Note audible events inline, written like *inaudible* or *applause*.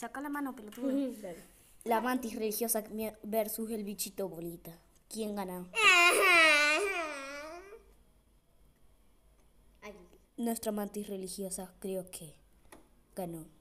Saca la mano, pelotudo. *laughs* La mantis religiosa versus el bichito bolita. ¿Quién gana? Nuestra mantis religiosa creo que ganó.